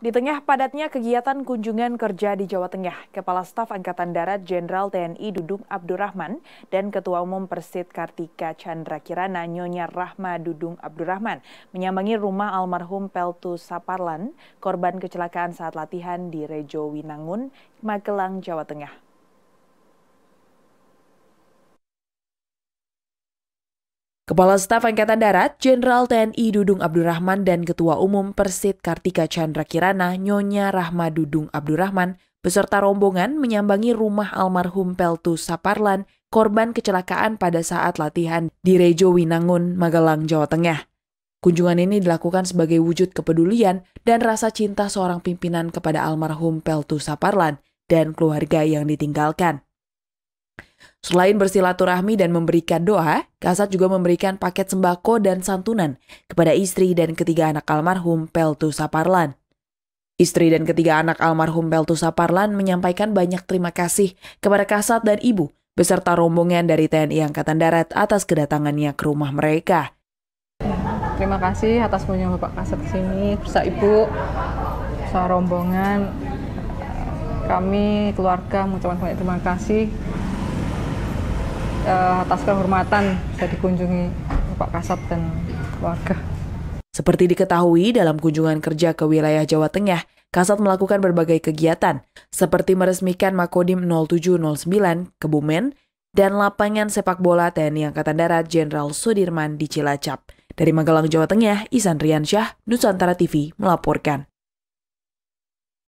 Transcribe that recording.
Di tengah padatnya kegiatan kunjungan kerja di Jawa Tengah, Kepala Staf Angkatan Darat Jenderal TNI Dudung Abdurrahman dan Ketua Umum Persit Kartika Chandra Kirana Nyonya Rahma Dudung Abdurrahman menyambangi rumah almarhum Peltu Saparlan, korban kecelakaan saat latihan di Rejo Winangun, Magelang, Jawa Tengah. Kepala Staf Angkatan Darat, Jenderal TNI Dudung Abdurrahman dan Ketua Umum Persit Kartika Chandra Kirana, Nyonya Rahma Dudung Abdurrahman, beserta rombongan menyambangi rumah almarhum Peltu Saparlan, korban kecelakaan pada saat latihan di Rejo Winangun, Magelang, Jawa Tengah. Kunjungan ini dilakukan sebagai wujud kepedulian dan rasa cinta seorang pimpinan kepada almarhum Peltu Saparlan dan keluarga yang ditinggalkan. Selain bersilaturahmi dan memberikan doa, Kasat juga memberikan paket sembako dan santunan kepada istri dan ketiga anak almarhum Peltu Saparlan. Istri dan ketiga anak almarhum Peltu Saparlan menyampaikan banyak terima kasih kepada Kasat dan Ibu beserta rombongan dari TNI Angkatan Darat atas kedatangannya ke rumah mereka. Terima kasih atas kunjungan Bapak Kasat sini, bersama Ibu, bersama rombongan. Kami keluarga mengucapkan banyak terima kasih uh, atas kehormatan bisa dikunjungi Pak Kasat dan keluarga. Seperti diketahui dalam kunjungan kerja ke wilayah Jawa Tengah, Kasat melakukan berbagai kegiatan seperti meresmikan Makodim 0709 Kebumen dan lapangan sepak bola TNI Angkatan Darat Jenderal Sudirman di Cilacap. Dari Magelang, Jawa Tengah, Isan Riansyah, Nusantara TV melaporkan.